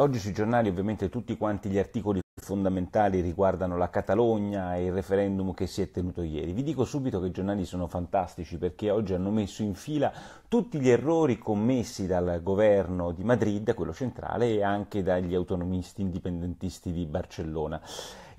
oggi sui giornali ovviamente tutti quanti gli articoli fondamentali riguardano la Catalogna e il referendum che si è tenuto ieri. Vi dico subito che i giornali sono fantastici perché oggi hanno messo in fila tutti gli errori commessi dal governo di Madrid, quello centrale, e anche dagli autonomisti indipendentisti di Barcellona.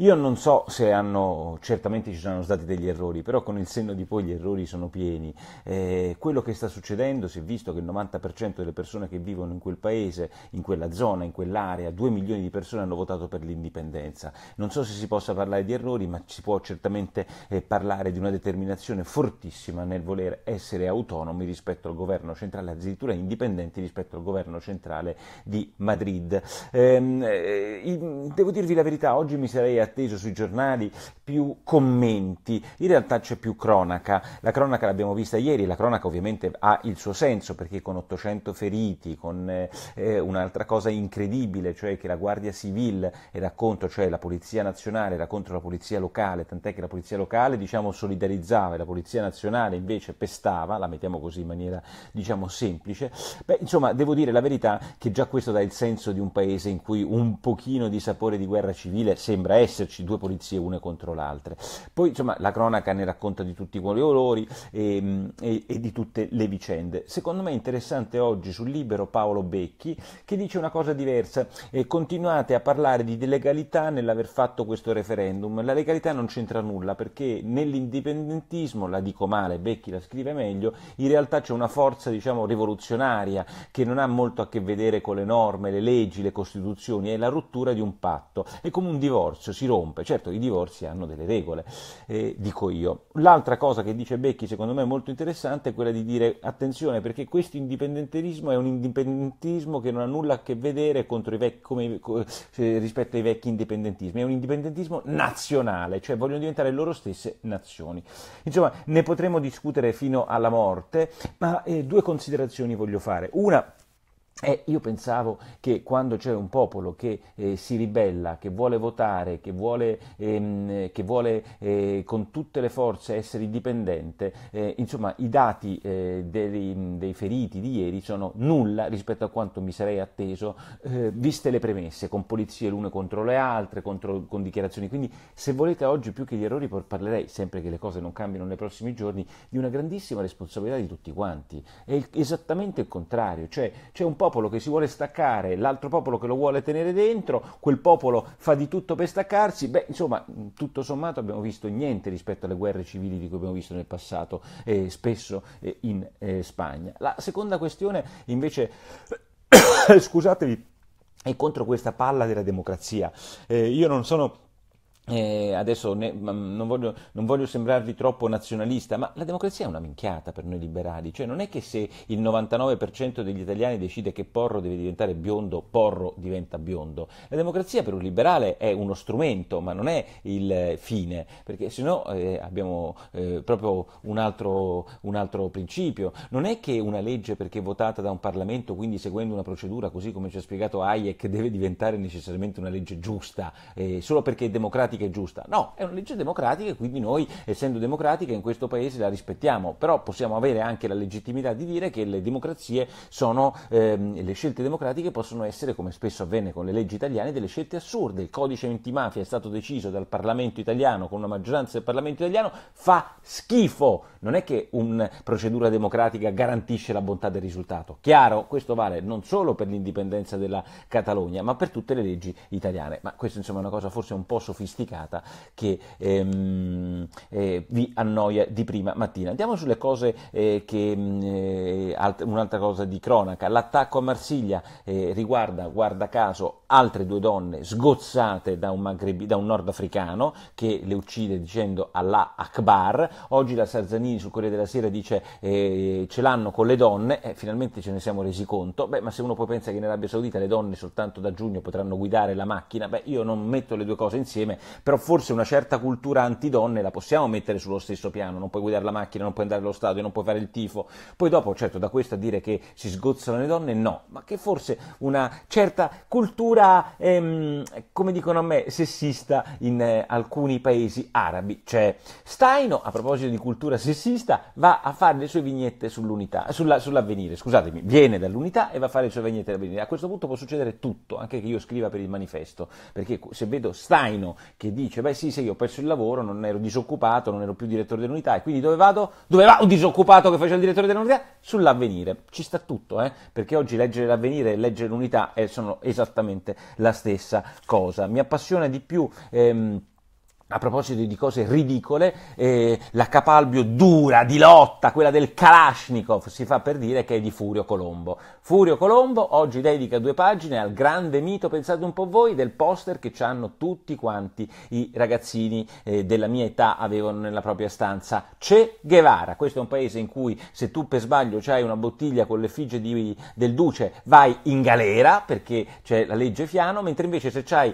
Io non so se hanno, certamente ci sono stati degli errori, però con il senno di poi gli errori sono pieni. Eh, quello che sta succedendo, si è visto che il 90% delle persone che vivono in quel paese, in quella zona, in quell'area, 2 milioni di persone hanno votato per l'indipendenza. Non so se si possa parlare di errori, ma si può certamente eh, parlare di una determinazione fortissima nel voler essere autonomi rispetto al governo centrale, addirittura indipendenti rispetto al governo centrale di Madrid. Ehm, eh, devo dirvi la verità, oggi mi sarei atteso atteso sui giornali, più commenti, in realtà c'è più cronaca, la cronaca l'abbiamo vista ieri, la cronaca ovviamente ha il suo senso perché con 800 feriti, con eh, eh, un'altra cosa incredibile, cioè che la Guardia Civile era contro, cioè la Polizia Nazionale era contro la Polizia Locale, tant'è che la Polizia Locale diciamo solidarizzava e la Polizia Nazionale invece pestava, la mettiamo così in maniera diciamo semplice, beh insomma devo dire la verità che già questo dà il senso di un paese in cui un pochino di sapore di guerra civile sembra essere esserci due polizie une contro l'altra. Poi insomma la cronaca ne racconta di tutti i colori e, ehm, e, e di tutte le vicende. Secondo me è interessante oggi sul libero Paolo Becchi che dice una cosa diversa, eh, continuate a parlare di legalità nell'aver fatto questo referendum, la legalità non c'entra nulla perché nell'indipendentismo, la dico male, Becchi la scrive meglio, in realtà c'è una forza diciamo rivoluzionaria che non ha molto a che vedere con le norme, le leggi, le costituzioni, è la rottura di un patto, è come un divorzio, si rompe. Certo, i divorzi hanno delle regole, eh, dico io. L'altra cosa che dice Becchi, secondo me molto interessante, è quella di dire attenzione perché questo indipendentismo è un indipendentismo che non ha nulla a che vedere vecchi, come, come, eh, rispetto ai vecchi indipendentismi, è un indipendentismo nazionale, cioè vogliono diventare loro stesse nazioni. Insomma, ne potremo discutere fino alla morte, ma eh, due considerazioni voglio fare. Una e io pensavo che quando c'è un popolo che eh, si ribella, che vuole votare, che vuole, ehm, che vuole eh, con tutte le forze essere indipendente, eh, insomma i dati eh, dei, dei, feriti di ieri sono nulla rispetto a quanto mi sarei atteso, eh, viste le premesse, con polizie l'une contro le altre, contro, con dichiarazioni. Quindi se volete oggi più che gli errori parlerei, sempre che le cose non cambiano nei prossimi giorni, di una grandissima responsabilità di tutti quanti. È esattamente il contrario, cioè c'è un popolo popolo che si vuole staccare, l'altro popolo che lo vuole tenere dentro, quel popolo fa di tutto per staccarsi, beh, insomma, tutto sommato abbiamo visto niente rispetto alle guerre civili di cui abbiamo visto nel passato, eh, spesso eh, in eh, Spagna. La seconda questione, invece, scusatevi, è contro questa palla della democrazia. Eh, io non sono eh, adesso ne, mm, non, voglio, non, voglio, sembrarvi troppo nazionalista, ma la democrazia è una minchiata per noi liberali, cioè non è che se il 99% degli italiani decide che Porro deve diventare biondo, Porro diventa biondo. La democrazia per un liberale è uno strumento, ma non è il eh, fine, perché sennò eh, abbiamo eh, proprio un altro, un altro principio. Non è che una legge perché votata da un Parlamento, quindi seguendo una procedura, così come ci ha spiegato Hayek, deve diventare necessariamente una legge giusta, eh, solo perché è democratica democratica è giusta. No, è una legge democratica e quindi noi, essendo democratica, in questo Paese la rispettiamo, però possiamo avere anche la legittimità di dire che le democrazie sono, ehm, le scelte democratiche possono essere, come spesso avvenne con le leggi italiane, delle scelte assurde. Il codice antimafia è stato deciso dal Parlamento italiano, con una maggioranza del Parlamento italiano, fa schifo. Non è che una procedura democratica garantisce la bontà del risultato. Chiaro, questo vale non solo per l'indipendenza della Catalogna, ma per tutte le leggi italiane. Ma questa insomma è una cosa forse un po' sofisticata sofisticata che ehm, eh, vi annoia di prima mattina. Andiamo sulle cose eh, che mh, mm, eh, alt- un'altra cosa di cronaca, l'attacco a Marsiglia eh, riguarda, guarda caso, altre due donne sgozzate da un, magrebi, da un nordafricano che le uccide dicendo Allah Akbar. Oggi la Sarzanini sul Corriere della Sera dice eh, ce l'hanno con le donne, eh, finalmente ce ne siamo resi conto. Beh, ma se uno poi pensa che in Arabia Saudita le donne soltanto da giugno potranno guidare la macchina, beh, io non metto le due cose insieme però forse una certa cultura antidonne la possiamo mettere sullo stesso piano, non puoi guidare la macchina, non puoi andare allo stadio, non puoi fare il tifo, poi dopo certo da questo a dire che si sgozzano le donne no, ma che forse una certa cultura, ehm, come dicono a me, sessista in eh, alcuni paesi arabi cioè Staino, a proposito di cultura sessista, va a fare le sue vignette sull'unità, sulla, sull'avvenire, scusatemi, viene dall'unità e va a fare le sue vignette sull'avvenire, A questo punto può succedere tutto, anche che io scriva per il manifesto, perché se vedo Staino che dice, beh sì, sì, io ho perso il lavoro, non ero disoccupato, non ero più direttore dell'unità, e quindi dove vado? Dove va un disoccupato che faceva il direttore dell'unità? Sull'avvenire. Ci sta tutto, eh? perché oggi leggere l'avvenire e leggere l'unità eh, sono esattamente la stessa cosa. Mi appassiona di più... Ehm, a proposito di cose ridicole, eh, la Capalbio dura, di lotta, quella del Kalashnikov, si fa per dire che è di Furio Colombo. Furio Colombo oggi dedica due pagine al grande mito, pensate un po' voi, del poster che ci hanno tutti quanti i ragazzini eh, della mia età avevano nella propria stanza. C'è Guevara, questo è un paese in cui se tu per sbaglio hai una bottiglia con l'effigie del duce vai in galera perché c'è la legge Fiano, mentre invece se hai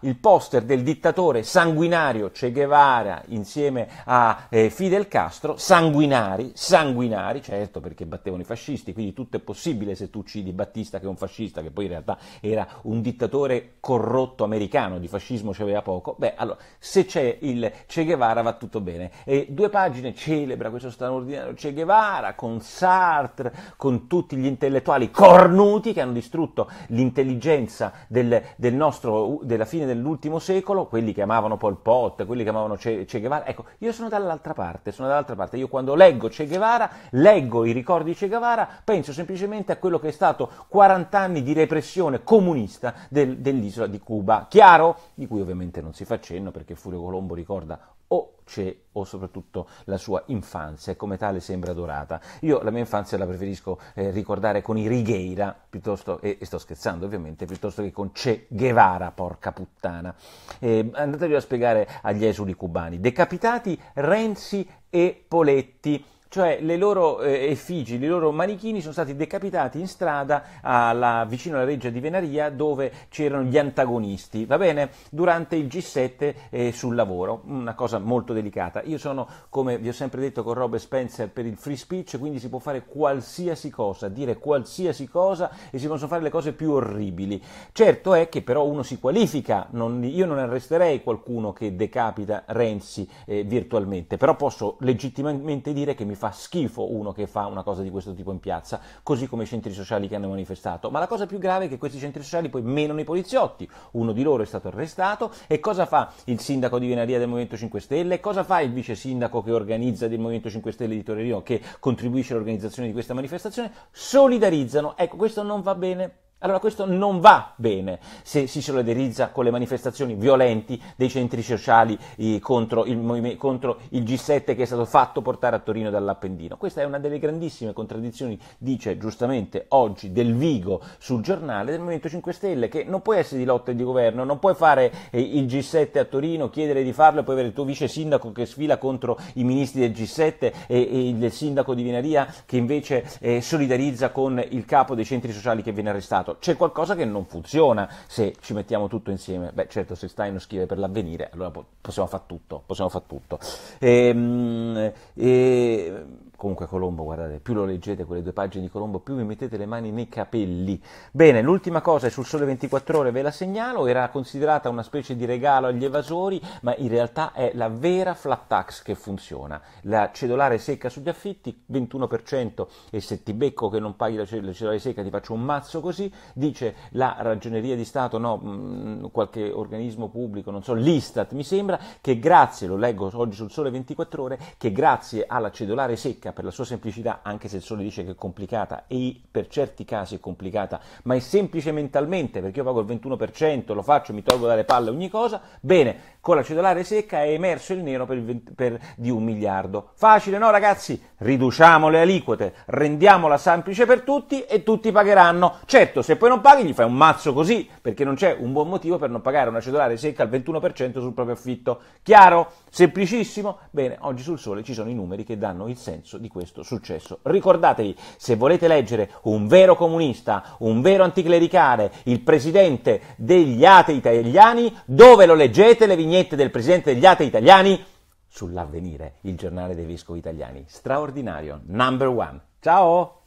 il poster del dittatore sanguinario Mario Che Guevara insieme a eh, Fidel Castro, sanguinari, sanguinari, certo perché battevano i fascisti, quindi tutto è possibile se tu uccidi Battista che è un fascista, che poi in realtà era un dittatore corrotto americano, di fascismo c'aveva poco, beh allora se c'è il Che Guevara va tutto bene. E due pagine celebra questo straordinario Che Guevara con Sartre, con tutti gli intellettuali cornuti che hanno distrutto l'intelligenza del, del nostro, della fine dell'ultimo secolo, quelli che amavano Pol Pot, Motta, quelli che amavano che-, che Guevara. Ecco, io sono dall'altra parte, sono dall'altra parte. Io quando leggo Che Guevara, leggo i ricordi di Che Guevara, penso semplicemente a quello che è stato 40 anni di repressione comunista del, dell'isola di Cuba. Chiaro? Di cui ovviamente non si fa cenno perché Furio Colombo ricorda o c'è o soprattutto la sua infanzia e come tale sembra dorata. Io la mia infanzia la preferisco eh, ricordare con i Righeira piuttosto, e, e, sto scherzando ovviamente, piuttosto che con Che Guevara, porca puttana. Eh, andatevi a spiegare agli esuli cubani. Decapitati Renzi e Poletti cioè le loro eh, effigi, i loro manichini sono stati decapitati in strada alla, vicino alla reggia di Venaria dove c'erano gli antagonisti, va bene? Durante il G7 eh, sul lavoro, una cosa molto delicata. Io sono, come vi ho sempre detto con Rob Spencer, per il free speech, quindi si può fare qualsiasi cosa, dire qualsiasi cosa e si possono fare le cose più orribili. Certo è che però uno si qualifica, non, io non arresterei qualcuno che decapita Renzi eh, virtualmente, però posso legittimamente dire che mi fa schifo uno che fa una cosa di questo tipo in piazza, così come i centri sociali che hanno manifestato. Ma la cosa più grave è che questi centri sociali poi menano i poliziotti. Uno di loro è stato arrestato e cosa fa il sindaco di Venaria del Movimento 5 Stelle? Cosa fa il vice sindaco che organizza del Movimento 5 Stelle di Torino che contribuisce all'organizzazione di questa manifestazione? Solidarizzano. Ecco, questo non va bene. Allora questo non va bene se si solidarizza con le manifestazioni violenti dei centri sociali eh, contro il, contro il, G7 che è stato fatto portare a Torino dall'Appendino. Questa è una delle grandissime contraddizioni, dice giustamente oggi Del Vigo sul giornale del Movimento 5 Stelle, che non può essere di lotta e di governo, non puoi fare eh, il G7 a Torino, chiedere di farlo e poi avere il tuo vice sindaco che sfila contro i ministri del G7 e, e il sindaco di Vinaria che invece eh, solidarizza con il capo dei centri sociali che viene arrestato campionato. C'è qualcosa che non funziona se ci mettiamo tutto insieme. Beh, certo, se Stein lo scrive per l'avvenire, allora possiamo fare tutto. Possiamo fare tutto. Ehm, e, Comunque Colombo, guardate, più lo leggete quelle due pagine di Colombo, più vi mettete le mani nei capelli. Bene, l'ultima cosa è sul Sole 24 Ore, ve la segnalo, era considerata una specie di regalo agli evasori, ma in realtà è la vera flat tax che funziona. La cedolare secca sugli affitti, 21%, e se ti becco che non paghi la cedolare secca ti faccio un mazzo così, dice la ragioneria di Stato, no, mm, qualche organismo pubblico, non so, l'Istat mi sembra, che grazie, lo leggo oggi sul Sole 24 Ore, che grazie alla cedolare secca tecnica per la sua semplicità, anche se il sole dice che è complicata e per certi casi è complicata, ma è semplice mentalmente perché io pago il 21%, lo faccio, mi tolgo dalle palle ogni cosa, bene, con la cedolare secca è emerso il nero per, 20, per, di un miliardo. Facile, no ragazzi? Riduciamo le aliquote, rendiamola semplice per tutti e tutti pagheranno. Certo, se poi non paghi gli fai un mazzo così, perché non c'è un buon motivo per non pagare una cedolare secca al 21% sul proprio affitto. Chiaro? Semplicissimo? Bene, oggi sul sole ci sono i numeri che danno il senso di questo successo. Ricordatevi, se volete leggere un vero comunista, un vero anticlericale, il presidente degli atei italiani, dove lo leggete le vignette? vignette del presidente degli atei italiani sull'avvenire, il giornale dei vescovi italiani. Straordinario, number one. Ciao!